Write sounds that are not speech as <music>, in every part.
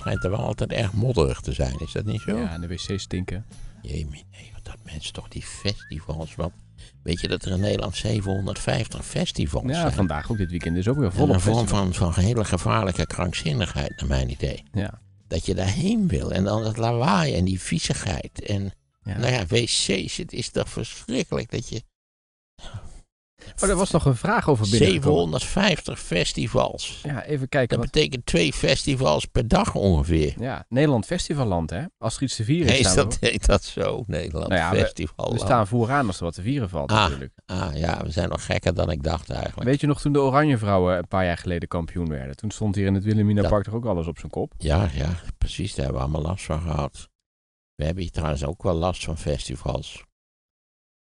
schijnt er wel altijd erg modderig te zijn. Is dat niet zo? Ja, en de wc's stinken. Jemie, nee, wat dat mensen toch, die festivals, wat... Weet je dat er in Nederland 750 festivals zijn? Ja, vandaag ook dit weekend is ook weer volop Een vorm van, van hele gevaarlijke krankzinnigheid, naar mijn idee. Ja. Dat je daarheen wil en dan dat lawaai en die viezigheid. En nou ja, wc's, het is toch verschrikkelijk dat je Oh, er was nog een vraag over binnen. 750 festivals. Ja, even kijken. Dat betekent twee festivals per dag ongeveer. Ja, Nederland Festivalland, hè? Als er iets te vieren is. dat, heet dat zo? Nederland nou ja, Festivalland. We, staan vooraan als er wat te vieren valt, ah, natuurlijk. Ah, ja, we zijn nog gekker dan ik dacht eigenlijk. Weet je nog toen de Oranjevrouwen een paar jaar geleden kampioen werden? Toen stond hier in het Wilhelmina Park toch ook alles op zijn kop? Ja, ja, precies. Daar hebben we allemaal last van gehad. We hebben hier trouwens ook wel last van festivals.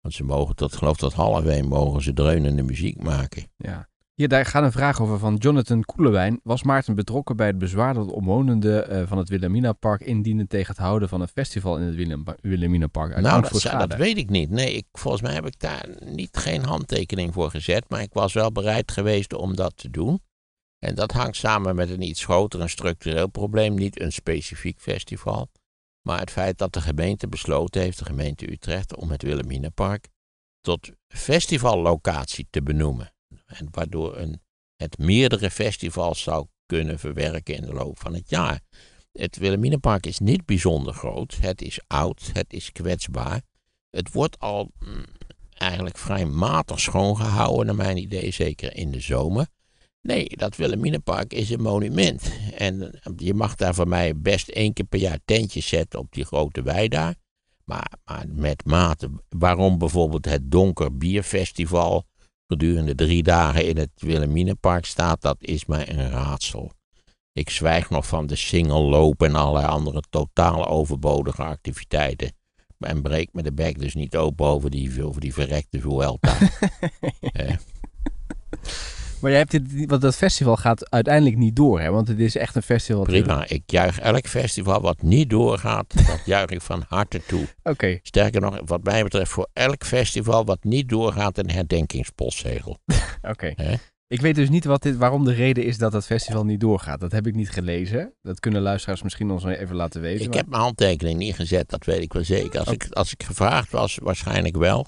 Want ze mogen tot, geloof tot half één, mogen ze dreunende muziek maken. Ja. Hier, daar gaat een vraag over van Jonathan Koelewijn. Was Maarten betrokken bij het bezwaar dat omwonenden eh, van het Park indienen tegen het houden van een festival in het Willem Park? Uit nou, dat, weet ik niet. Nee, ik, volgens mij heb ik daar niet geen handtekening voor gezet. Maar ik was wel bereid geweest om dat te doen. En dat hangt samen met een iets groter en structureel probleem, niet een specifiek festival. Maar het feit dat de gemeente besloten heeft, de gemeente Utrecht, om het Wilhelminapark tot festivallocatie te benoemen. En waardoor een, het meerdere festivals zou kunnen verwerken in de loop van het jaar. Het Wilhelminapark is niet bijzonder groot. Het is oud, het is kwetsbaar. Het wordt al mm, eigenlijk vrij matig schoongehouden, naar mijn idee, zeker in de zomer. Nee, dat Willeminepark is een monument. En eh, je mag daar voor mij best één keer per jaar tentjes zetten op die grote wei daar. Maar, maar met mate. Waarom bijvoorbeeld het Donker Bierfestival gedurende drie dagen in het Willeminepark staat, dat is mij een raadsel. Ik zwijg nog van de singelloop en allerlei andere totaal overbodige activiteiten. En breek me de bek dus niet open over die, die verrekte Vuelta. eh. <laughs> Maar jij hebt dit, want dat festival gaat uiteindelijk niet door, hè? Want het is echt een festival. Prima, ik juich elk festival wat niet doorgaat, <laughs> dat juich ik van harte toe. Oké. Sterker nog, wat mij betreft, voor elk festival wat niet doorgaat, een herdenkingspostzegel. <laughs> Oké. Ik weet dus niet wat dit, waarom de reden is dat dat festival niet doorgaat. Dat heb ik niet gelezen. Dat kunnen luisteraars misschien ons even laten weten. Ik heb mijn handtekening niet gezet, dat weet ik wel zeker. Als, oh. ik, als ik gevraagd was, waarschijnlijk wel.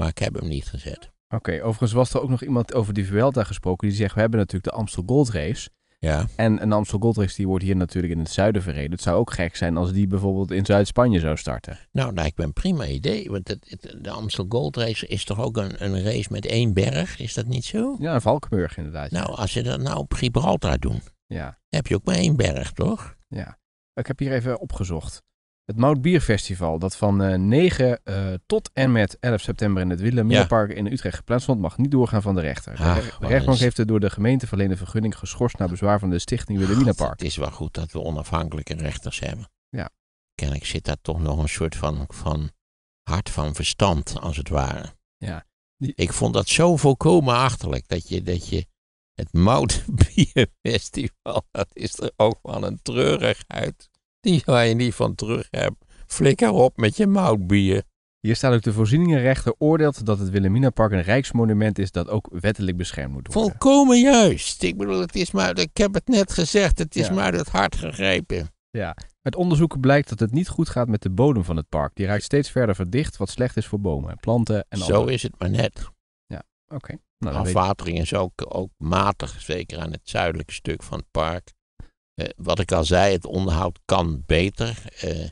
Maar ik heb hem niet gezet. Oké, overigens was er ook nog iemand over die Vuelta gesproken. Die zegt, we hebben natuurlijk de Amstel Gold Race. Ja. En een Amstel Gold Race die wordt hier natuurlijk in het zuiden verreden. Het zou ook gek zijn als die bijvoorbeeld in Zuid-Spanje zou starten. Nou, lijkt nou, ik een prima idee. Want de Amstel Gold Race is toch ook een, een, race met één berg? Is dat niet zo? Ja, een Valkenburg inderdaad. Nou, als ze dat nou op Gibraltar doen, ja. heb je ook maar één berg, toch? Ja. Ik heb hier even opgezocht. Het Moutbierfestival, dat van uh, eh, 9 eh, tot en met 11 september in het Wilhelminapark in Utrecht gepland stond mag niet doorgaan van de rechter. de, ah, rechtbank heeft de door de gemeente verleende vergunning geschorst naar bezwaar van de stichting Wilhelminapark. Het is wel goed dat we onafhankelijke rechters hebben. Ja. Kennelijk zit daar toch nog een soort van, van hart van verstand, als het ware. Ja. Ik vond dat zo volkomen achterlijk dat je, dat je het Moutbierfestival, <laughs> dat is er ook wel een treurigheid. Die waar je niet van terug hebt. Flikker op met je moutbier. Hier staat ook de voorzieningenrechter oordeelt dat het Wilhelminapark een rijksmonument is dat ook wettelijk beschermd moet worden. Volkomen juist. Ik bedoel, het is maar, ik heb het net gezegd, het is maar het hart gegrepen. Ja, uit onderzoeken blijkt dat het niet goed gaat met de bodem van het park. Die raakt steeds verder verdicht, wat slecht is voor bomen, planten en Zo is het maar net. Ja, oké. Okay. Nou, Afwatering is ook, ook matig, zeker aan het zuidelijke stuk van het park. Eh, wat ik al zei, het onderhoud kan beter. Eh,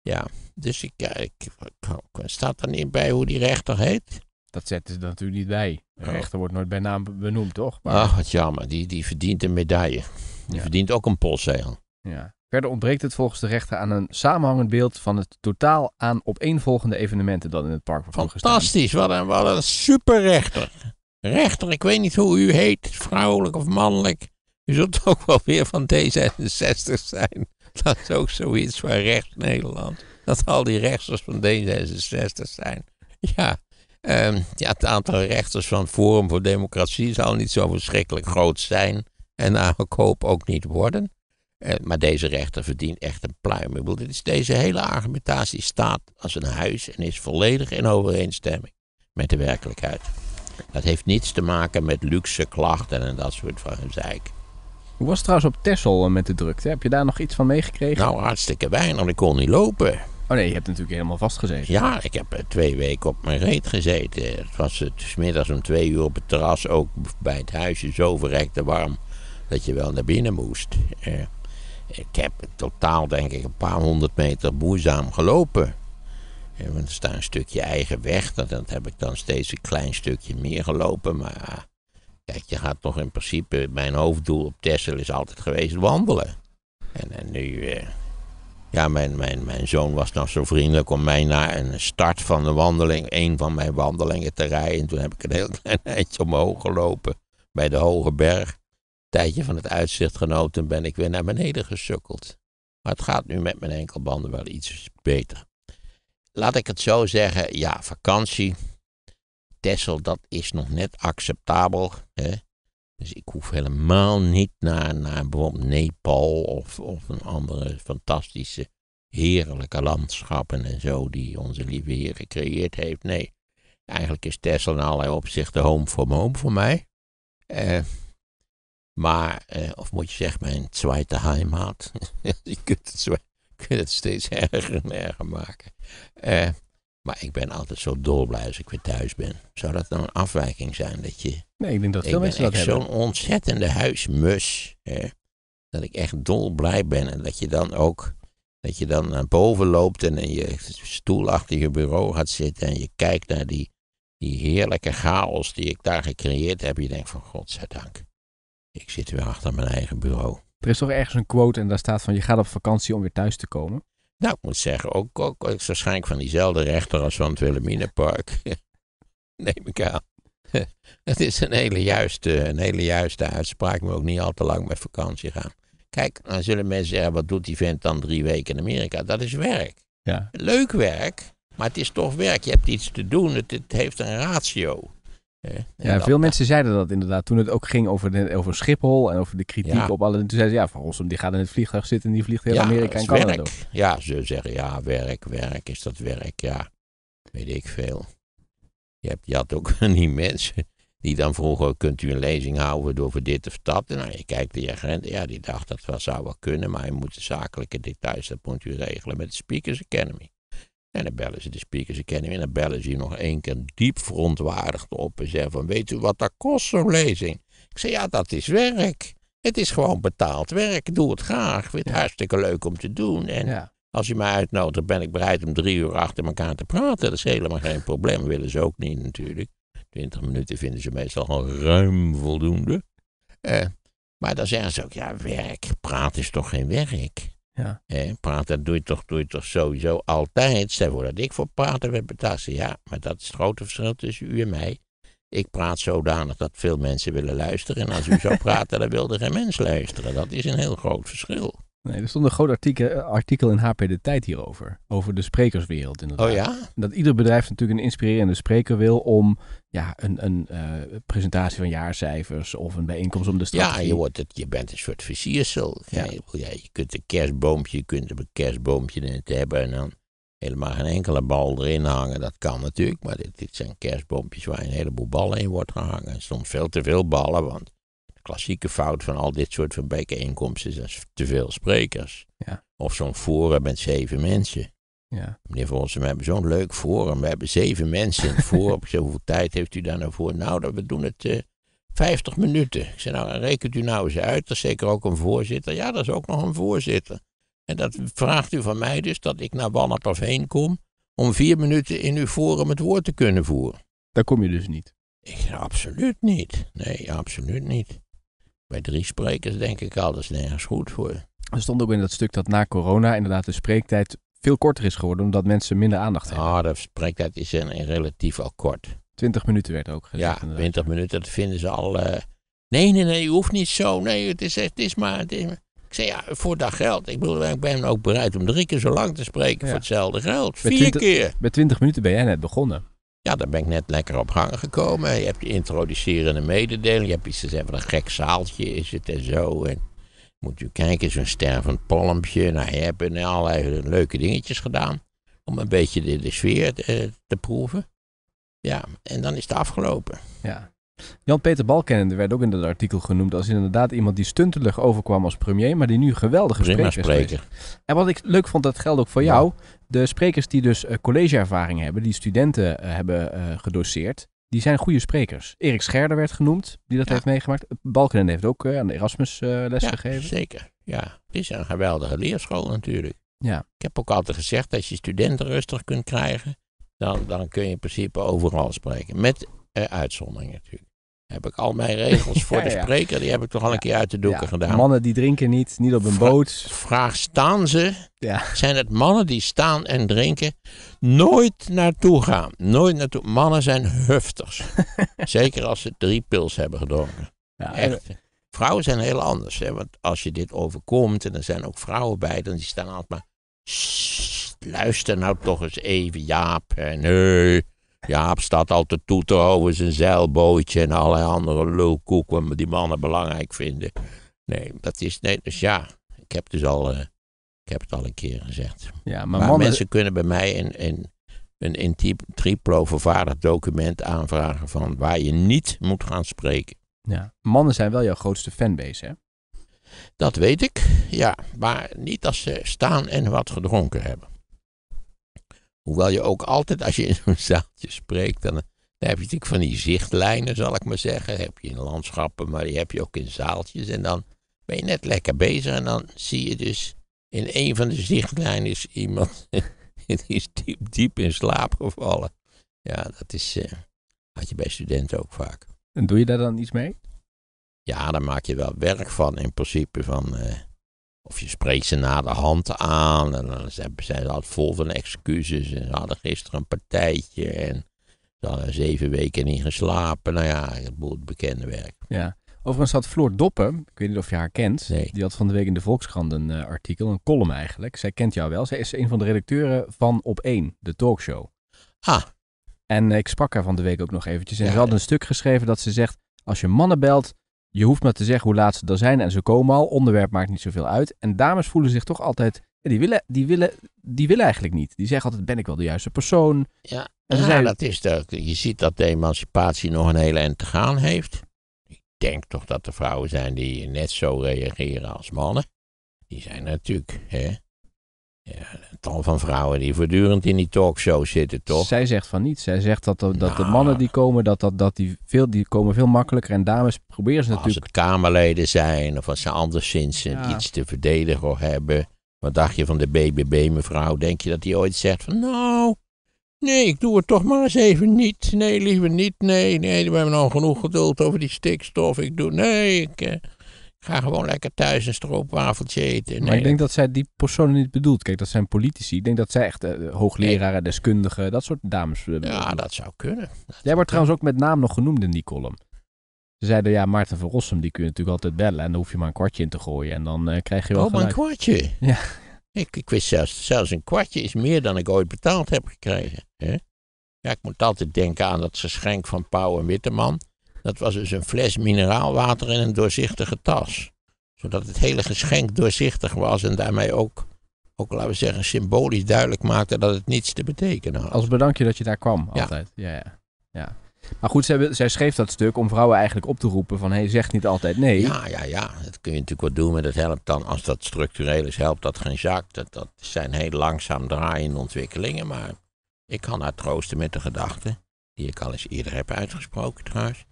ja, dus ik, kijk. Eh, staat er niet bij hoe die rechter heet. Dat zetten ze natuurlijk niet bij. De oh. rechter wordt nooit bij naam benoemd, toch? Maar... Ach, oh, wat jammer. Die, die verdient een medaille. Die verdient ook een polszegel. Ja. Verder ontbreekt het volgens de rechter aan een samenhangend beeld van het totaal aan opeenvolgende evenementen dat in het park wordt Fantastisch, wat een, wat een superrechter. Rechter, ik weet niet hoe u heet, vrouwelijk of mannelijk. Je zult ook wel weer van D66 zijn. Dat is ook zoiets van rechts Nederland. Dat al die rechters van D66 zijn. Ja, ehm, ja, het aantal rechters van Forum voor Democratie zal niet zo verschrikkelijk groot zijn. En nou, ik hoop ook niet worden. Eh, maar deze rechter verdient echt een pluim. Dit is, deze hele argumentatie staat als een huis en is volledig in overeenstemming met de werkelijkheid. Dat heeft niets te maken met luxe klachten en dat soort van zeiken. Hoe was het trouwens op Texel eh, met de drukte? Heb je daar nog iets van meegekregen? Nou, hartstikke weinig. Ik kon niet lopen. Oh nee, je hebt natuurlijk helemaal vastgezeten. Ja, ik heb eh, twee weken op mijn reet gezeten. Het was het eh, s middags om twee uur op het terras, ook bij het huisje, zo verrekte warm dat je wel naar binnen moest. ik heb totaal denk ik een paar honderd meter boerzaam gelopen. want er staat een stukje eigen weg, dat, dat heb ik dan steeds een klein stukje meer gelopen, maar Kijk, je gaat toch in principe, mijn hoofddoel op Tesla is altijd geweest wandelen. En, en nu, eh, ja, mijn, mijn, mijn zoon was nog zo vriendelijk om mij naar een start van de wandeling, een van mijn wandelingen te rijden. En toen heb ik een heel <laughs> klein eindje omhoog gelopen bij de Hoge Berg. Tijdje van het uitzicht genoten ben ik weer naar beneden gesukkeld. Maar het gaat nu met mijn enkelbanden wel iets beter. Laat ik het zo zeggen, ja, vakantie. Texel, dat is nog net acceptabel. Hè? Dus ik hoef helemaal niet naar, naar bijvoorbeeld Nepal of, of een andere fantastische, heerlijke landschappen en zo die onze lieve Heer gecreëerd heeft. Nee, eigenlijk is Texel in allerlei opzichten home for home voor mij. Eh, maar, eh, of moet je zeggen, mijn tweede heimat. <laughs> je kunt het, kunt het steeds <laughs> erger en erger maken. Eh, maar ik ben altijd zo dolblij als ik weer thuis ben. Zou dat dan nou een afwijking zijn? Dat je, nee, ik denk dat veel mensen dat hebben. Ik zo'n ontzettende huismus. Hè? Dat ik echt dolblij ben. En dat je dan ook dat je dan naar boven loopt en in je stoel achter je bureau gaat zitten. En je kijkt naar die, die heerlijke chaos die ik daar gecreëerd heb. Je denkt van godzijdank, ik zit weer achter mijn eigen bureau. Er is toch ergens een quote en daar staat van je gaat op vakantie om weer thuis te komen? Nou, ik moet zeggen, ook, ook, waarschijnlijk van diezelfde rechter als van het Wilhelminapark. <laughs> Neem ik aan. <laughs> het is een hele, juiste, een hele juiste uitspraak. maar ook niet al te lang met vakantie gaan. Kijk, dan zullen mensen zeggen, wat doet die vent dan drie weken in Amerika? Dat is werk. Ja. Leuk werk, maar het is toch werk. Je hebt iets te doen. Het, het heeft een ratio ja, veel mensen zeiden dat inderdaad. Toen het ook ging over, over Schiphol en over de kritiek op alle... Toen zeiden ze, ja, Van Rossum die gaat in het vliegtuig zitten en die vliegt heel Amerika en Canada Ja, ze zeggen, ja, werk, werk, is dat werk, ja. Weet ik veel. Je, hebt, je had ook van <laughs> die mensen die dan vroegen, kunt u een lezing houden over dit of dat? En nou, je kijkt de agent, ja, die dacht dat wel zou wel kunnen, maar je moet de zakelijke details, dat moet u regelen met de Speakers Academy. En dan bellen ze de Speakers Academy en dan bellen ze je nog één keer diep verontwaardigd op en zeggen van, weet u wat dat kost zo'n lezing? Ik zeg ja, dat is werk. Het is gewoon betaald werk. doe het graag. Ik vind het hartstikke leuk om te doen. En als je mij uitnodigt, ben ik bereid om drie uur achter elkaar te praten. Dat is helemaal geen probleem. Willen ze ook niet natuurlijk. Twintig minuten vinden ze meestal al ruim voldoende. Eh, maar dan zeggen ze ook, ja, werk, praten is toch geen werk? Ja. praten doe je, toch, doe je toch sowieso altijd. Stel voor dat ik voor praten werd betaald. Ja, maar dat is het grote verschil tussen u en mij. Ik praat zodanig dat veel mensen willen luisteren. En als u zou <laughs> praten, dan wilde geen mens luisteren. Dat is een heel groot verschil. Nee, er stond een groot artikel, eh, artikel in HP De Tijd hierover. Over de sprekerswereld inderdaad. Oh ja? Dat ieder bedrijf natuurlijk een inspirerende spreker wil om ja, een, een eh, presentatie van jaarcijfers of een bijeenkomst om de strategie. Ja, je, wordt het, je bent een soort versiersel. Ja. je kunt een kerstboompje, je kunt een kerstboompje in het hebben en dan helemaal geen enkele bal erin hangen. Dat kan natuurlijk, maar dit, zijn kerstboompjes waar een heleboel ballen in wordt gehangen. soms veel te veel ballen, want klassieke fout van al dit soort van bijeenkomsten is te veel sprekers. Ja. Of zo'n forum met zeven mensen. Ja. Meneer Volsen, we hebben zo'n leuk forum. We hebben zeven mensen in het <laughs> forum. hoeveel tijd heeft u daar nou voor? Nou, we doen het uh, eh, 50 minuten. Ik zei, nou, rekent u nou eens uit. Er is zeker ook een voorzitter. Ja, dat is ook nog een voorzitter. En dat vraagt u van mij dus dat ik naar of heen kom om vier minuten in uw forum het woord te kunnen voeren. Daar kom je dus niet? Ik, absoluut niet. Nee, absoluut niet bij drie sprekers denk ik is nergens goed voor. Er stond ook in dat stuk dat na corona inderdaad de spreektijd veel korter is geworden, omdat mensen minder aandacht hebben. Ah, de spreektijd is in, relatief al kort. Twintig minuten werd ook gezegd. Ja, twintig minuten, dat vinden ze al... Eh, nee, nee, nee, je hoeft niet zo. Nee, het is, het is maar... Ik zei, ja, voor dat geld. Ik bedoel, ik ben ook bereid om drie keer zo lang te spreken voor hetzelfde geld. Vier keer. Met twintig minuten ben jij net begonnen. Ja, daar ben ik net lekker op gang gekomen. Je hebt je introducerende mededeling. Je hebt iets te zeggen van een gek zaaltje is het en zo. En moet u kijken, zo'n stervend polmpje. Nou, je hebt allerlei leuke dingetjes gedaan. Om een beetje de, de sfeer eh, te, proeven. Ja, en dan is het afgelopen. Ja. Jan-Peter Balkenende werd ook in dat artikel genoemd als inderdaad iemand die stuntelig overkwam als premier, maar die nu geweldige sprekers spreker is. En wat ik leuk vond, dat geldt ook voor jou. De sprekers die dus eh, collegeervaring hebben, die studenten eh, hebben eh, gedoseerd, die zijn goede sprekers. Erik Scherder werd genoemd, die dat heeft meegemaakt. Balkenende heeft ook aan de Erasmus les ja, Zeker, ja. Het is een geweldige leerschool natuurlijk. Ja. Ik heb ook altijd gezegd, als je studenten rustig kunt krijgen, dan, dan kun je in principe overal spreken. Met uitzondering natuurlijk heb ik al mijn regels voor <laughs> de spreker. Die heb ik toch al een keer uit de doeken gedaan. Mannen die drinken niet, niet op een boot. Vraag staan ze. Zijn het mannen die staan en drinken? Nooit naartoe gaan. Nooit naartoe. Mannen zijn hufters. <laughs> Zeker als ze drie pils hebben gedronken. Echt. Vrouwen zijn heel anders. Hè? Want als je dit overkomt, en er zijn ook vrouwen bij, dan die staan altijd maar. Luister nou toch eens even, Jaap. Nee. Jaap staat altijd toe te houden zijn zeilbootje en allerlei andere lulkoeken maar die mannen belangrijk vinden. Nee, dat is. Nee, dus ja, ik heb, dus al, eh, ik heb het al een keer gezegd. Ja, maar, maar mensen kunnen bij mij een, een, een in triplo vervaardigd document aanvragen van waar je niet moet gaan spreken. Ja, mannen zijn wel jouw grootste fanbase, hè? Dat weet ik, ja. Maar niet als ze staan en wat gedronken hebben. Hoewel je ook altijd, als je in zo'n zaaltje spreekt, dan, dan heb je natuurlijk van die zichtlijnen, zal ik maar zeggen. heb je in landschappen, maar die heb je ook in zaaltjes. En dan ben je net lekker bezig en dan zie je dus in een van de zichtlijnen is iemand <laughs> die is diep, diep in slaap gevallen. Ja, dat is, eh, had je bij studenten ook vaak. En doe je daar dan iets mee? Ja, daar maak je wel werk van in principe. Van, eh, of je spreekt ze na de hand aan. En dan zijn ze altijd vol van excuses. En ze hadden gisteren een partijtje. En ze hadden zeven weken niet geslapen. Nou ja, het bekende werk. Ja. Overigens had Floor Doppen, ik weet niet of je haar kent, die had van de week in de Volkskrant een eh, artikel, een column eigenlijk. Zij kent jou wel. Zij is een van de redacteuren van Op 1, de talkshow. Ah. En eh, ik sprak haar van de week ook nog eventjes. En ze had een stuk geschreven dat ze zegt, als je mannen belt, je hoeft maar te zeggen hoe laat ze er zijn en ze komen al. Onderwerp maakt niet zoveel uit. En dames voelen zich toch altijd. Die willen, die willen, die willen eigenlijk niet. Die zeggen altijd: ben ik wel de juiste persoon? Ja, en ja, zijn... dat is dat. je ziet dat de emancipatie nog een hele eind te gaan heeft. Ik denk toch dat er vrouwen zijn die net zo reageren als mannen. Die zijn natuurlijk hè, een tal van vrouwen die voortdurend in die talkshow zitten, toch? Zij zegt van niet. Zij zegt dat, dat de mannen die komen, dat, dat, dat die, veel, die komen veel makkelijker. En dames proberen ze natuurlijk... Als het Kamerleden zijn of als ze anderszins eh, iets te verdedigen hebben. Wat dacht je van de BBB, mevrouw? Denk je dat die ooit zegt van nou, nee, ik doe het toch maar eens even niet. Nee, liever niet. Nee, nee, we hebben al genoeg geduld over die stikstof. Ik doe, nee, ik... Eh, ga gewoon lekker thuis een stroopwafeltje eten. Nee. Maar ik denk dat zij die personen niet bedoelt. Kijk, dat zijn politici. Ik denk dat zij echt eh, hoogleraren, deskundigen, dat soort dames. Eh, ja, dat zou kunnen. Jij wordt trouwens ook met naam nog genoemd in die column. Ze zeiden, ja, Maarten van Rossum, die kun je natuurlijk altijd bellen. En dan hoef je maar een kwartje in te gooien. En dan eh, krijg je wel Oh, maar een kwartje? Ja. Ik, ik wist zelfs, zelfs een kwartje is meer dan ik ooit betaald heb gekregen. Hè? Ja, ik moet altijd denken aan dat geschenk van Pauw en Witteman. Dat was dus een fles mineraalwater in een doorzichtige tas. Zodat het hele geschenk doorzichtig was en daarmee ook, ook laten we zeggen, symbolisch duidelijk maakte dat het niets te betekenen had. Als bedankje dat je daar kwam, altijd. Ja, ja. ja. Maar goed, zij, schreef dat stuk om vrouwen eigenlijk op te roepen van... hey, zeg niet altijd nee. Ja, ja, ja. Dat kun je natuurlijk wat doen, maar dat helpt dan... als dat structureel is, helpt dat geen zak. Dat, dat zijn heel langzaam draaiende ontwikkelingen, maar... ik kan haar troosten met de gedachten... die ik al eens eerder heb uitgesproken trouwens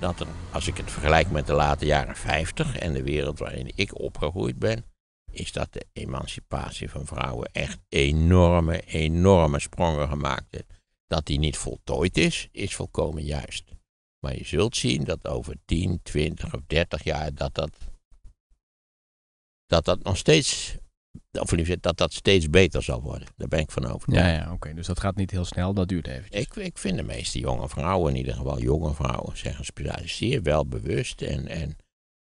dat er, als ik het vergelijk met de late jaren 50 en de wereld waarin ik opgegroeid ben, is dat de emancipatie van vrouwen echt enorme, enorme sprongen gemaakt heeft. Dat die niet voltooid is, is volkomen juist. Maar je zult zien dat over 10, 20 of 30 jaar dat dat, dat, dat nog steeds of liever dat dat steeds beter zal worden. Daar ben ik van overtuigd. Ja, ja oké. Dus dat gaat niet heel snel, dat duurt eventjes. Ik, ik vind de meeste jonge vrouwen, in ieder geval jonge vrouwen, zijn gespecialiseerd, wel bewust. En, en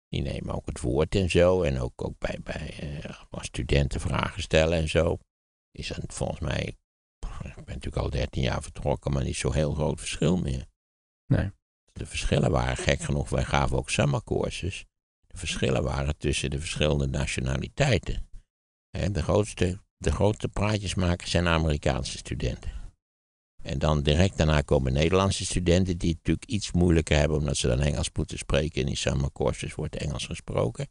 die nemen ook het woord en zo. En ook, ook bij, bij eh, studenten vragen stellen en zo. Is dat volgens mij, ik ben natuurlijk al 13 jaar vertrokken, maar niet zo heel groot verschil meer. Nee. De verschillen waren gek genoeg, wij gaven ook summercourses. De verschillen waren tussen de verschillende nationaliteiten de, grootste, de grootste praatjesmakers zijn Amerikaanse studenten. En dan direct daarna komen Nederlandse studenten, die het natuurlijk iets moeilijker hebben, omdat ze dan Engels moeten spreken. In die courses wordt Engels gesproken.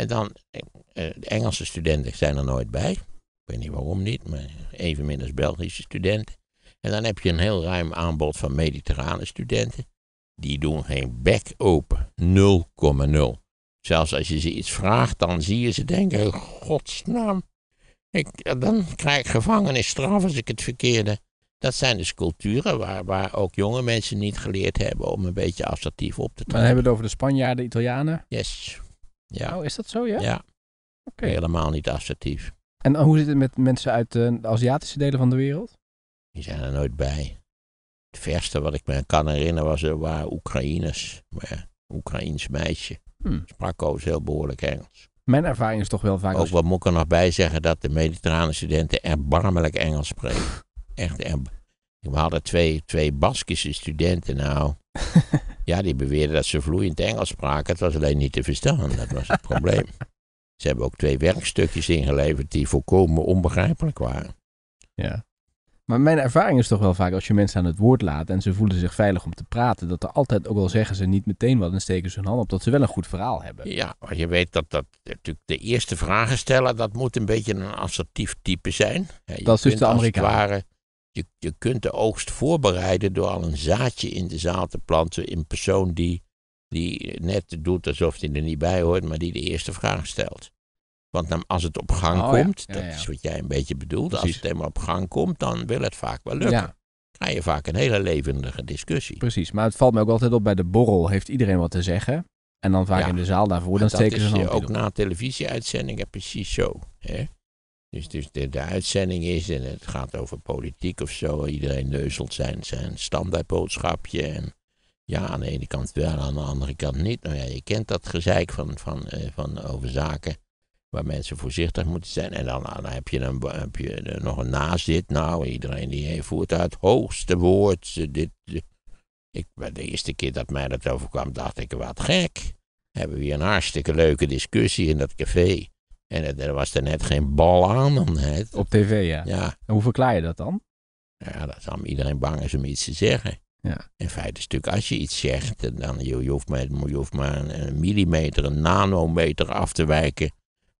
En dan, eh, eh, de Engelse studenten zijn er nooit bij. Ik weet niet waarom niet, maar evenmin als Belgische studenten. En dan heb je een heel ruim aanbod van mediterrane studenten. Die doen geen bek open. 0,0. Zelfs als je ze iets vraagt, dan zie je ze denken, godsnaam, ik, dan krijg ik gevangenisstraf als ik het verkeerde. Dat zijn dus culturen waar, waar ook jonge mensen niet geleerd hebben om een beetje assertief op te treden. Dan hebben we het over de Spanjaarden, de Italianen? Yes. Ja. Oh, is dat zo, ja? Ja. Helemaal niet assertief. En hoe zit het met mensen uit eh, de Aziatische delen van de wereld? Die zijn er nooit bij. Het verste wat ik me kan herinneren was, waren Oekraïners. Maar Oekraïns meisje. Hmm. Sprak ook heel behoorlijk Engels. Mijn ervaring is toch wel vaak... Ook wat moet ik er nog bij zeggen, dat de mediterrane studenten erbarmelijk Engels spreken. <laughs> Echt erbarmelijk. We hadden twee, twee Baskische studenten nou. <laughs> ja, die beweerden dat ze vloeiend Engels spraken. Het was alleen niet te verstaan. Dat was het probleem. <laughs> Ze hebben ook twee werkstukjes ingeleverd die volkomen onbegrijpelijk waren. Ja. Maar mijn ervaring is toch wel vaak als je mensen aan het woord laat en ze voelen zich veilig om te praten, dat er altijd ook wel zeggen ze niet meteen wat en steken ze hun hand op, dat ze wel een goed verhaal hebben. Ja, maar je weet dat dat natuurlijk de eerste vragen stellen, dat moet een beetje een assertief type zijn. dat is dus de Amerikaan. Je, je kunt de oogst voorbereiden door al een zaadje in de zaal te planten in persoon die, die net doet alsof hij er niet bij hoort, maar die de eerste vraag stelt. Want als het op gang oh komt, dat is wat jij een beetje bedoelt, als het helemaal op gang komt, dan wil het vaak wel lukken. Krijg je vaak een hele levendige discussie. Precies, maar het valt me ook altijd op bij de borrel, heeft iedereen wat te zeggen. En dan vaak in de zaal daarvoor, dan steken ze een ook op. na televisieuitzendingen precies zo. Hè? Dus, dus de, uitzending is en het gaat over politiek of zo. Iedereen neuzelt zijn, zijn standaardboodschapje. En ja, aan de ene kant wel, aan de andere kant niet. Nou ja, je kent dat gezeik van, van, van, eh, van over zaken waar mensen voorzichtig moeten zijn. En dan, dan heb je, een, heb je nog een nazit. Nou, iedereen die voert uit hoogste woord. Dit, Ik, de eerste keer dat mij dat overkwam, dacht ik, wat gek. Hebben we hier een hartstikke leuke discussie in dat café. En er was er net geen bal aan. Dan, het. Op tv, ja. ja. En hoe verklaar je dat dan? Ja, dat is iedereen bang is om iets te zeggen. Ja. In feite is natuurlijk, als je iets zegt, dan je, je hoeft maar, je hoeft maar een, millimeter, een nanometer af te wijken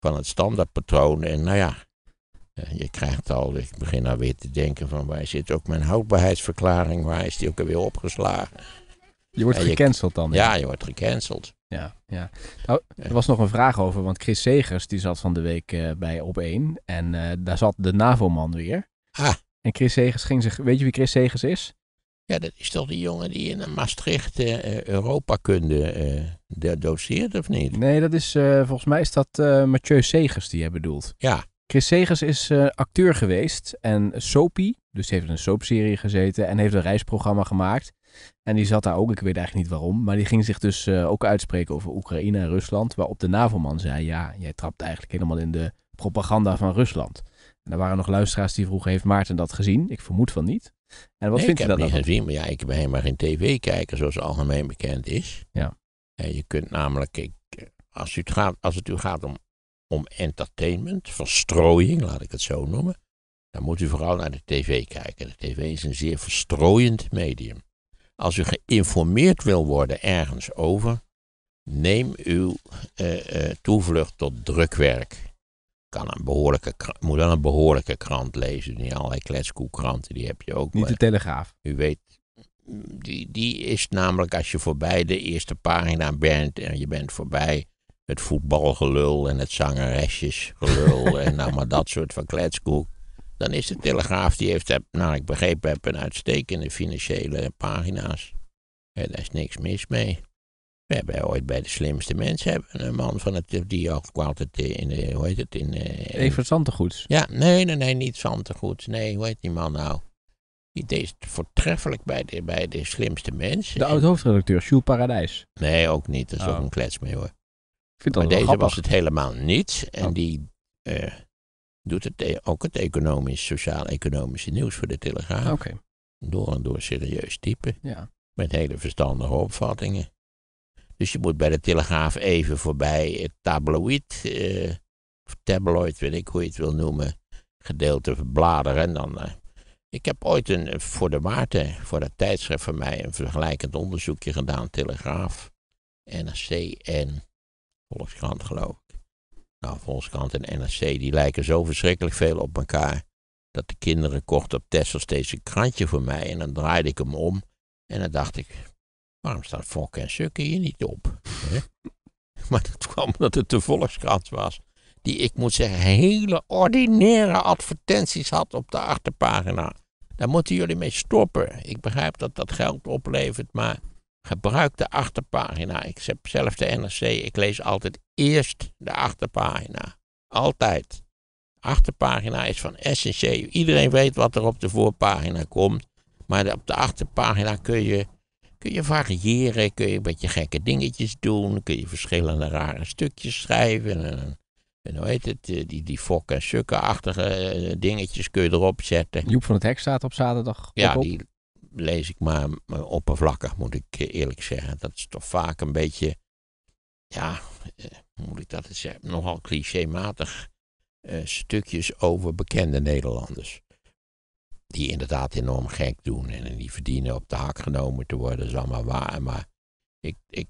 van het standaardpatroon. En nou ja, eh, je krijgt al, ik begin alweer nou te denken van waar zit ook mijn houdbaarheidsverklaring, waar is die ook alweer opgeslagen? Je wordt gecanceld dan? Ja. ja, je wordt gecanceld. Ja, ja. Nou, er was nog een vraag over, want Chris Segers die zat van de week eh, bij Op 1 en eh, daar zat de NAVO-man weer. Ah. En Chris Segers ging zich, weet je wie Chris Segers is? Ja, dat is toch die jongen die in Maastricht uh, Europakunde uh, doseert, of niet? Nee, dat is, volgens mij is dat Mathieu Segers die jij bedoelt. Ja. Chris Segers is acteur geweest en soapie, dus heeft een soapserie gezeten en heeft een reisprogramma gemaakt. En die zat daar ook, ik weet eigenlijk niet waarom, maar die ging zich dus ook uitspreken over Oekraïne en Rusland, waarop de NAVO-man zei, ja, jij trapt eigenlijk helemaal in de propaganda van Rusland. En er waren nog luisteraars die vroegen, heeft Maarten dat gezien? Ik vermoed van niet. En wat Ik heb niet gezien, maar ja, ik ben helemaal geen tv-kijker, zoals algemeen bekend is. Ja. En je kunt namelijk, ik, als, het gaat, als het u gaat om, om entertainment, verstrooiing, laat ik het zo noemen, dan moet u vooral naar de tv kijken. De tv is een zeer verstrooiend medium. Als u geïnformeerd wil worden ergens over, neem uw eh, eh, toevlucht tot drukwerk kan een behoorlijke moet dan een behoorlijke krant lezen. Niet allerlei kletskoekranten, die heb je ook. Niet de Telegraaf. U weet, die, die is namelijk als je voorbij de eerste pagina bent en je bent voorbij het voetbalgelul en het zangeresjesgelul <laughs> en nou maar dat soort van kletskoek. Dan is de Telegraaf, die heeft, nou ik begreep heb, een uitstekende financiële pagina's. en daar is niks mis mee. We hebben ooit bij de slimste mensen hebben een man van het, die ook altijd eh, in, de, eh, hoe heet het, in... in eh, Evert Ja, nee, nee, nee, niet Zantegoeds. Nee, hoe heet die man nou? Die deed voortreffelijk bij de, bij de slimste mensen. De oud-hoofdredacteur, Sjoel Paradijs? Nee, ook niet. Dat is ook oh. een klets mee hoor. Vind maar deze was het helemaal niet. En oh. die doet het, ook het economisch, sociaal-economische nieuws voor de Telegraaf. Okay. Door en door serieus type. Ja. Met hele verstandige opvattingen. Dus je moet bij de Telegraaf even voorbij het tabloid, eh, tabloid weet ik hoe je het wil noemen, gedeelte verbladeren. En dan, eh, ik heb ooit een, voor de Maarten, voor dat tijdschrift van mij, een vergelijkend onderzoekje gedaan, Telegraaf, NRC en Volkskrant geloof ik. Nou, Volkskrant en NRC, die lijken zo verschrikkelijk veel op elkaar, dat de kinderen kochten op Tessel steeds een krantje voor mij en dan draaide ik hem om. En dan dacht ik, waarom staat Fokke en Sukke hier niet op? <laughs> maar dat kwam omdat het de Volkskrant was, die ik moet zeggen hele ordinaire advertenties had op de achterpagina. Daar moeten jullie mee stoppen. Ik begrijp dat dat geld oplevert, maar gebruik de achterpagina. Ik heb zelf de NRC, ik lees altijd eerst de achterpagina. Altijd. achterpagina is van essentieel. Iedereen weet wat er op de voorpagina komt, maar op de achterpagina kun je kun je variëren, kun je een beetje gekke dingetjes doen, kun je verschillende rare stukjes schrijven. En, en hoe heet het, eh, die, die fok- en sukkenachtige eh, dingetjes kun je erop zetten. Joep van het Hek staat op zaterdag. Ja, die lees ik maar oppervlakkig, moet ik eh, eerlijk zeggen. Dat is toch vaak een beetje, ja, moet ik dat eens zeggen, nogal clichématig stukjes over bekende Nederlanders die inderdaad enorm gek doen en die verdienen op de hak genomen te worden, is allemaal waar. Maar ik, ik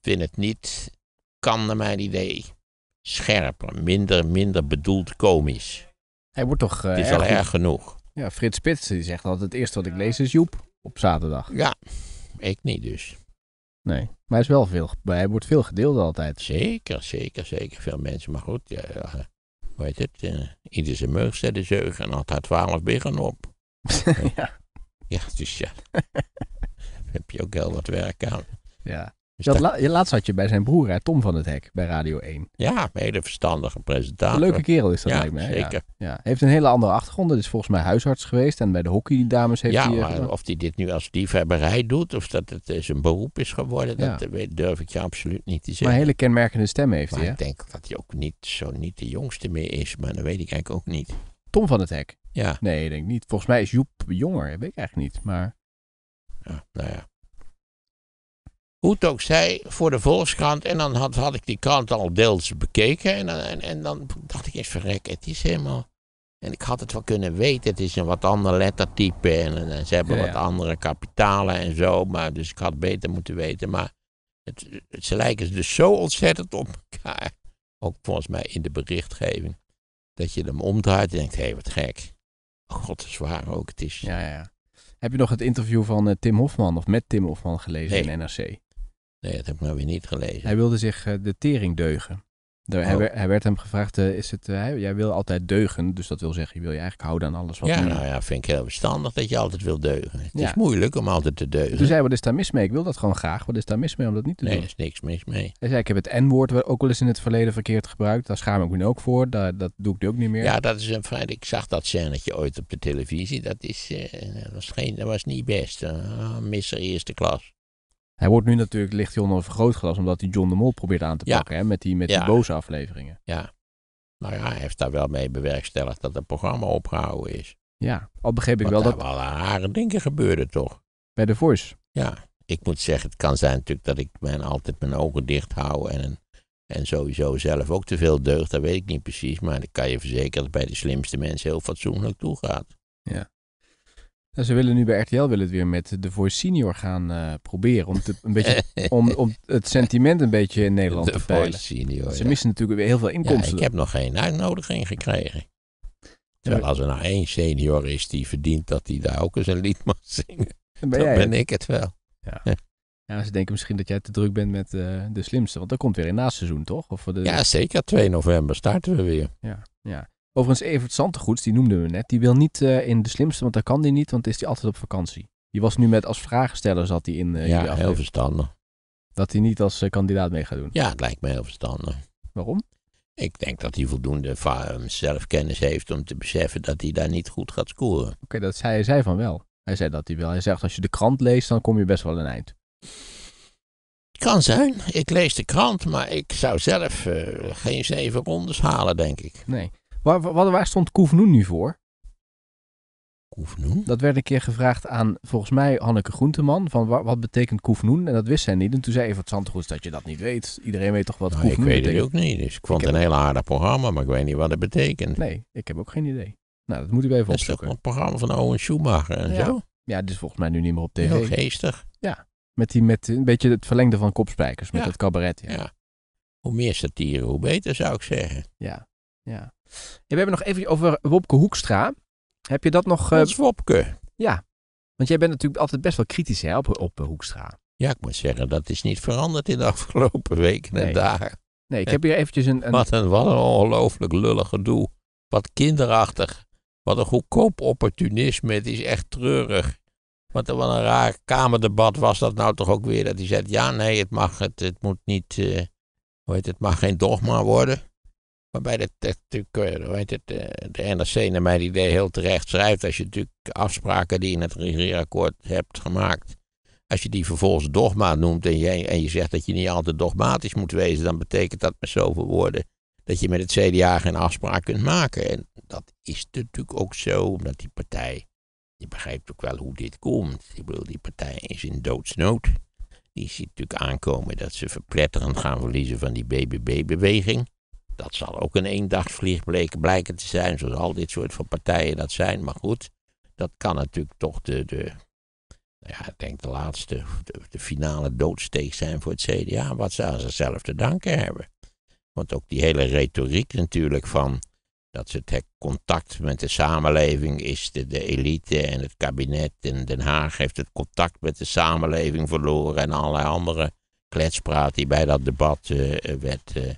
vind het niet, kan naar mijn idee, scherper, minder, minder bedoeld komisch. Hij wordt toch. Eh, het is erg al erg genoeg. Ja, Frits Spits die zegt altijd: het eerste wat ik lees is Joep op zaterdag. Ja, ik niet dus. Nee, maar hij, is wel veel, hij wordt veel gedeeld altijd. Zeker, zeker, zeker. Veel mensen. Maar goed, ja hoe je het, uh, ieder zijn meug zette zeug en had daar twaalf biggen op. <laughs> ja. Ja, dus ja, <laughs> heb je ook heel wat werk aan. Ja laatst had je bij zijn broer, hè, Tom van het Hek, bij Radio 1. Ja, een hele verstandige presentator. Een leuke kerel is dat, ja, lijkt Ja, Zeker. Ja. Heeft een hele andere achtergrond. Dat is volgens mij huisarts geweest en bij de hockeydames heeft hij... Ja, eh, of hij dit nu als liefhebberij doet of dat het zijn beroep is geworden, dat eh, durf ik je absoluut niet te zeggen. Maar een hele kenmerkende stem heeft hij, ik denk dat hij ook niet, zo niet de jongste meer is, maar dat weet ik eigenlijk ook niet. Tom van het Hek? Ja. Nee, ik denk niet. Volgens mij is Joep jonger, dat weet ik eigenlijk niet, maar... Ja, nou ja hoe het ook zij, voor de Volkskrant. En dan had, had ik die krant al deels bekeken. En, en, en dan dacht ik eens, verrek, het is helemaal... En ik had het wel kunnen weten. Het is een wat ander lettertype. En, ze hebben wat andere kapitalen en zo. Maar, dus ik had beter moeten weten. Maar het, het, ze lijken dus zo ontzettend op elkaar. Ook volgens mij in de berichtgeving. Dat je hem omdraait en denkt, hé, hey, wat gek. God, is waar ook. Het is... Ja, ja. Heb je nog het interview van eh, Tim Hofman of met Tim Hofman gelezen in NRC? Nee, dat heb ik nou weer niet gelezen. Hij wilde zich eh, de tering deugen. Oh. hij, werd hem gevraagd, eh, is het, eh, jij wil altijd deugen, dus dat wil zeggen, je wil je eigenlijk houden aan alles wat... Ja, nou ja, vind ik heel verstandig dat je altijd wil deugen. Het is moeilijk om altijd te deugen. Toen zei hij, wat is daar mis mee? Ik wil dat gewoon graag. Wat is daar mis mee om dat niet te doen? Nee, is niks mis mee. Hij zei, ik heb het N-woord ook wel eens in het verleden verkeerd gebruikt. Daar schaam ik me ook voor. dat doe ik nu ook niet meer. Ja, dat is een feit. Ik zag dat scènetje ooit op de televisie. Dat, is, dat, was, geen, dat was niet best. Uh, ah, misser eerste klas. Hij wordt nu natuurlijk licht heel onder vergrootglas, omdat hij John de Mol probeert aan te pakken hè, met die, met die boze afleveringen. Ja, nou ja, hij heeft daar wel mee bewerkstelligd dat het programma opgehouden is. Ja, al begreep ik wel dat... wel rare dingen gebeurden toch? Bij de Voice. Ja, ik moet zeggen, het kan zijn natuurlijk dat ik mijn, altijd mijn ogen dicht hou en, en sowieso zelf ook te veel deugd, dat weet ik niet precies. Maar ik kan je verzekeren dat bij de slimste mensen heel fatsoenlijk toegaat. Ja ze willen nu bij RTL willen het weer met de Voice Senior gaan eh, proberen. Om, te, een beetje, <laughs> om, om het sentiment een beetje in Nederland te peilen. Senior, ze missen natuurlijk weer heel veel inkomsten. Ja, ik heb nog geen uitnodiging gekregen. Terwijl als er nou één senior is die verdient dat hij daar ook eens een lied mag zingen. ben, ik het wel. Ja. Ja, ze denken misschien dat jij te druk bent met eh, de slimste. Want dat komt weer in na seizoen, toch? Of de... Ja, zeker. 2 november starten we weer. Ja, ja. Overigens, Evert Zantegoeds, die noemden we net, die wil niet eh, in de slimste, want daar kan die niet, want is hij altijd op vakantie. Die was nu met als vragensteller zat hij in. Eh, ja, heel verstandig. Dat hij niet als eh, kandidaat mee gaat doen. Ja, het lijkt me heel verstandig. Waarom? Ik denk dat hij voldoende zelfkennis heeft om te beseffen dat hij daar niet goed gaat scoren. Oké, dat zei hij van wel. Hij zei dat hij wel. Hij zegt als je de krant leest, dan kom je best wel een eind. Kan zijn. Ik lees de krant, maar ik zou zelf geen zeven rondes halen, denk ik. Nee. Waar, waar, waar stond Koefnoen nu voor? Koefnoen? Dat werd een keer gevraagd aan, volgens mij, Hanneke Groenteman. Van wat, wat betekent Koefnoen? En dat wist zij niet. En toen zei even het Zandgoed dat je dat niet weet. Iedereen weet toch wat nou, Koefnoen is. Ik weet het ook niet. Dus ik vond het een heel aardig programma, maar ik weet niet wat het betekent. Nee, ik heb ook geen idee. Nou, dat moet u even opzoeken. Dat is toch een programma van Owen Schumacher en zo? Ja, dit is volgens mij nu niet meer op tv. Heel geestig. Ja, met, die, met een beetje het verlengde van kopspijkers, met het cabaret. Hoe meer satire, hoe beter zou ik zeggen. Ja, ja we hebben nog even over Wopke Hoekstra. Heb je dat nog... is eh, Wopke. Ja, want jij bent natuurlijk altijd best wel kritisch hè, op, op eh, Hoekstra. Ja, ik moet zeggen, dat is niet veranderd in de <laughs> afgelopen weken en dagen. Nee, ik heb hier eventjes een... een... Wat, een wat een ongelooflijk lullig gedoe. Wat kinderachtig. Wat een goedkoop opportunisme. Het is echt treurig. Wat, wat een raar kamerdebat was dat nou toch ook weer. Dat hij zei, ja, nee, het mag, het, het moet niet... Eh, hoe heet het, mag geen dogma worden. Waarbij dat, natuurlijk, weet eh, het, eh, de NRC naar mijn idee heel terecht schrijft. Als je natuurlijk afspraken die in het regeerakkoord hebt gemaakt. Als je die vervolgens dogma noemt en je, en je zegt dat je niet altijd dogmatisch moet wezen. Dan betekent dat met zoveel woorden dat je met het CDA geen afspraak kunt maken. En dat is natuurlijk ook zo, omdat die partij, je begrijpt ook wel hoe dit komt. Ik bedoel, die partij is in doodsnood. Die ziet natuurlijk aankomen dat ze verpletterend gaan verliezen van die BBB-beweging dat zal ook een eendagsvlieg bleken, blijken te zijn, zoals al dit soort van partijen dat zijn. Maar goed, dat kan natuurlijk toch de, de nou ja, ik denk de laatste, de, finale doodsteek zijn voor het CDA, wat ze aan zichzelf te danken hebben. Want ook die hele retoriek natuurlijk van dat ze het contact met de samenleving is, de, de elite en het kabinet in Den Haag heeft het contact met de samenleving verloren en allerlei andere kletspraat die bij dat debat uh, werd, uh,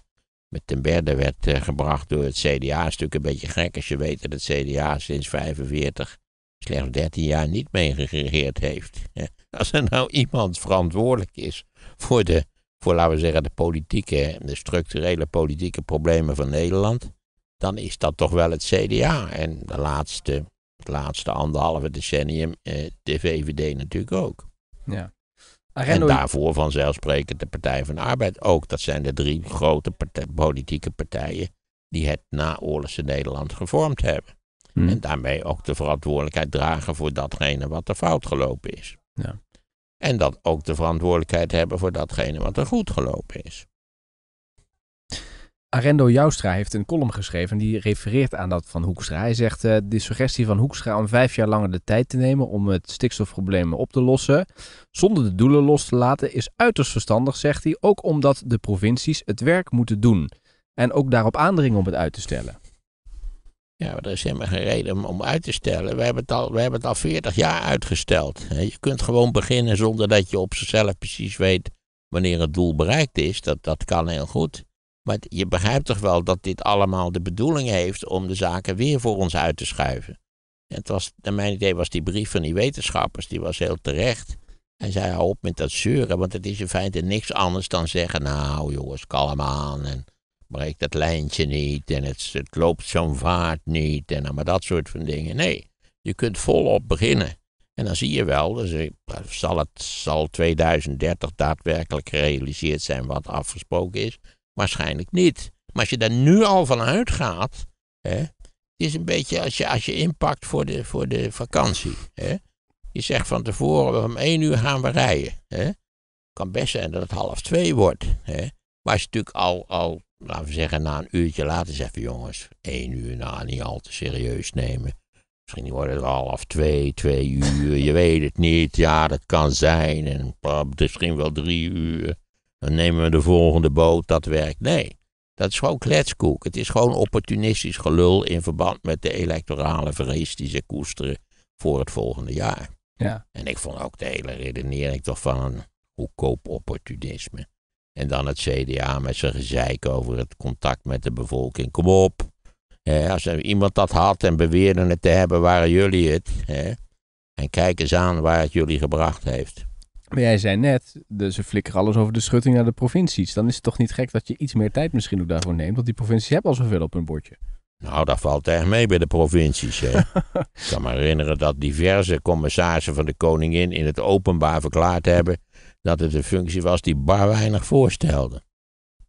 met ten berde werd eh, gebracht door het CDA. is natuurlijk een beetje gek als je weet dat het CDA sinds 1945 slechts 13 jaar niet meegeregeerd heeft. <laughs> Als er nou iemand verantwoordelijk is voor de, voor laten we zeggen, de politieke, de structurele politieke problemen van Nederland, dan is dat toch wel het CDA. En de laatste, het laatste anderhalve decennium de eh, VVD natuurlijk ook. Ja. En daarvoor vanzelfsprekend de Partij van de Arbeid ook. Dat zijn de drie grote politieke partijen die het naoorlogse Nederland gevormd hebben. Hm. En daarmee ook de verantwoordelijkheid dragen voor datgene wat er fout gelopen is. Ja. En dat ook de verantwoordelijkheid hebben voor datgene wat er goed gelopen is. Arendo Joustra heeft een column geschreven die refereert aan dat van Hoekstra. Hij zegt eh, de suggestie van Hoekstra om vijf jaar langer de tijd te nemen om het stikstofprobleem op te lossen, zonder de doelen los te laten, is uiterst verstandig, zegt hij, ook omdat de provincies het werk moeten doen en ook daarop aandringen om het uit te stellen. Ja, er is helemaal geen reden om, om uit te stellen. We hebben, het al, we hebben het al 40 jaar uitgesteld. Je kunt gewoon beginnen zonder dat je op zichzelf precies weet wanneer het doel bereikt is. Dat, dat kan heel goed. Maar je begrijpt toch wel dat dit allemaal de bedoeling heeft om de zaken weer voor ons uit te schuiven. En het was, naar mijn idee was die brief van die wetenschappers, die was heel terecht. Hij zei, hou op met dat zeuren, want het is in feite niks anders dan zeggen, nou jongens, kalm aan en breek dat lijntje niet en het, het loopt zo'n vaart niet en nou, maar dat soort van dingen. Nee, je kunt volop beginnen. En dan zie je wel, dus eh, zal, het, zal 2030 daadwerkelijk gerealiseerd zijn wat afgesproken is. Waarschijnlijk niet. Maar als je daar nu al van uitgaat. Hè, het is een beetje als je, als je inpakt voor de, voor de vakantie. Hè. Je zegt van tevoren, om één uur gaan we rijden. Hè. Kan best zijn dat het half twee wordt. Hè. Maar als je natuurlijk al, al, laten we zeggen, na een uurtje later zegt van jongens, één uur, nou niet al te serieus nemen. Misschien wordt het half twee, twee uur, je weet het niet. Ja, dat kan zijn. En pap, misschien wel drie uur. Dan nemen we de volgende boot, dat werkt. Nee, dat is gewoon kletskoek. Het is gewoon opportunistisch gelul in verband met de electorale vrees die ze koesteren voor het volgende jaar. Ja. En ik vond ook de hele redenering toch van een goedkoop opportunisme. En dan het CDA met zijn gezeik over het contact met de bevolking. Kom op. als er iemand dat had en beweerde het te hebben, waren jullie het. hè? En kijk eens aan waar het jullie gebracht heeft. Maar jij zei net, ze flikkeren alles over de schutting naar de provincies. Dan is het toch niet gek dat je iets meer tijd misschien ook daarvoor neemt, want die provincies hebben al zoveel op hun bordje. Nou, dat valt echt mee bij de provincies. Hè. <laughs> Ik kan me herinneren dat diverse commissarissen van de koningin in het openbaar verklaard hebben dat het een functie was die bar weinig voorstelde.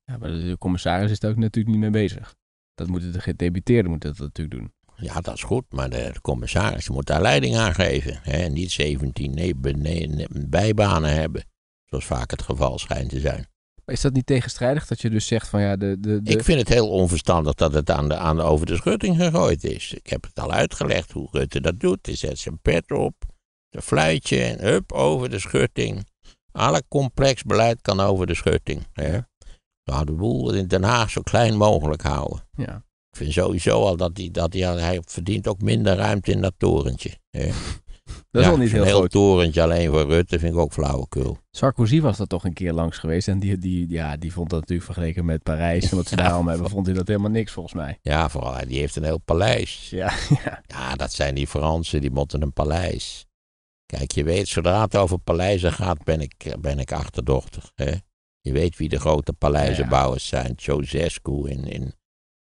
Ja, maar de commissaris is daar ook natuurlijk niet mee bezig. Dat moeten de gedebiteerden moeten dat natuurlijk doen. Ja, dat is goed, maar de commissaris moet daar leiding aan geven. Hè? Niet 17 nee, bijbanen hebben, zoals vaak het geval schijnt te zijn. is dat niet tegenstrijdig dat je dus zegt van ja, de. de, Ik vind het heel onverstandig dat het aan de, aan de over de schutting gegooid is. Ik heb het al uitgelegd hoe Rutte dat doet. Hij zet zijn pet op, de fluitje en hup over de schutting. Alle complex beleid kan over de schutting. Hè? hadden de boel in Den Haag zo klein mogelijk houden. Ja. Ik vind sowieso al dat, die, dat die, hij verdient ook minder ruimte in dat torentje. <laughs> Dat is ja, al niet heel Een heel torentje alleen voor Rutte vind ik ook flauwekul. Sarkozy was daar toch een keer langs geweest. En die, die, ja, die vond dat natuurlijk vergeleken met Parijs. En wat ze ja, daarom hebben, vond hij dat helemaal niks volgens mij. Ja, vooral die heeft een heel paleis. Ja, <laughs> ja. ja dat zijn die Fransen, die motten een paleis. Kijk, je weet, zodra het over paleizen gaat, ben ik, ben ik achterdochtig. Hè? Je weet wie de grote paleizenbouwers zijn. Ceausescu in, in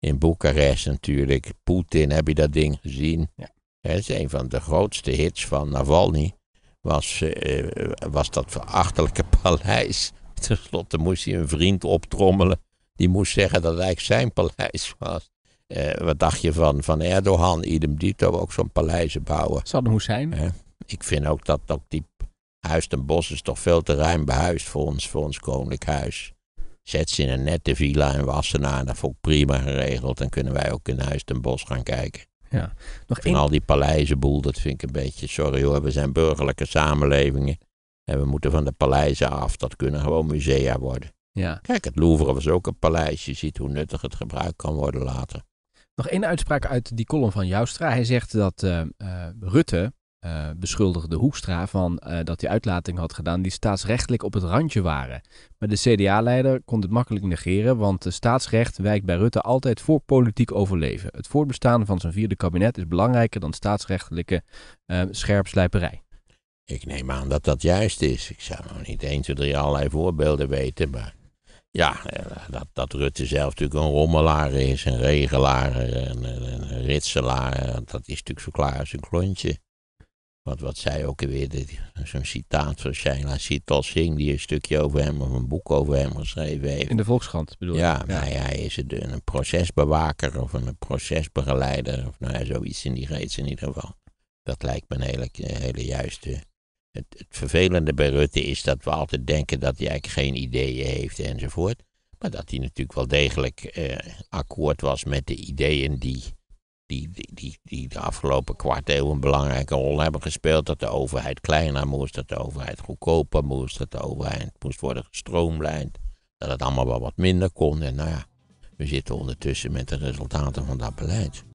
in Boekarest natuurlijk. Poetin, heb je dat ding gezien? Ja. is een van de grootste hits van Navalny. Was, eh, was dat verachtelijke <laughs> paleis. Ten slotte moest hij een vriend optrommelen. Die moest zeggen dat het eigenlijk zijn paleis was. Eh, wat dacht je van, van Erdogan, idem dito, ook zo'n paleizen bouwen? Saddam Hussein. Uh, ik vind ook dat ook die Huis ten Bos is toch veel te ruim behuisd voor ons, voor ons koninklijk huis. Zet ze in een nette villa in Wassenaar. Dat vond ik prima geregeld. Dan kunnen wij ook in Huis ten Bos gaan kijken. Ja. Nog één... al die paleizenboel, dat vind ik een beetje... Sorry hoor, we zijn burgerlijke samenlevingen. En we moeten van de paleizen af. Dat kunnen gewoon musea worden. Ja. Kijk, het Louvre was ook een paleis. Je ziet hoe nuttig het gebruikt kan worden later. Nog één uitspraak uit die column van Joustra. Hij zegt dat eh, eh, Rutte uh, beschuldigde Hoekstra van eh, dat hij uitlating had gedaan die staatsrechtelijk op het randje waren. Maar de CDA-leider kon het makkelijk negeren, want de staatsrecht wijkt bij Rutte altijd voor politiek overleven. Het voortbestaan van zijn vierde kabinet is belangrijker dan staatsrechtelijke uh, scherpslijperij. Ik neem aan dat dat juist is. Ik zou nog niet eens twee, drie allerlei voorbeelden weten, maar ja, dat, dat Rutte zelf natuurlijk een rommelaar is, een regelaar, een, een ritselaar, dat is natuurlijk zo klaar als een klontje. Wat, wat zei ook weer, zo'n citaat van Shaila Sital die een stukje over hem of een boek over hem geschreven heeft. In de Volkskrant bedoel je? Ja, ja. hij is een, een procesbewaker of een procesbegeleider of nou, ja, zoiets in die reeds in ieder geval. Dat lijkt me een hele, hele juiste. Het, het, vervelende bij Rutte is dat we altijd denken dat hij eigenlijk geen ideeën heeft enzovoort. Maar dat hij natuurlijk wel degelijk eh, akkoord was met de ideeën die die, die, die, de afgelopen eeuw een belangrijke rol hebben gespeeld. Dat de overheid kleiner moest, dat de overheid goedkoper moest, dat de overheid moest worden gestroomlijnd. Dat het allemaal wel wat minder kon. En nou ja, we zitten ondertussen met de resultaten van dat beleid.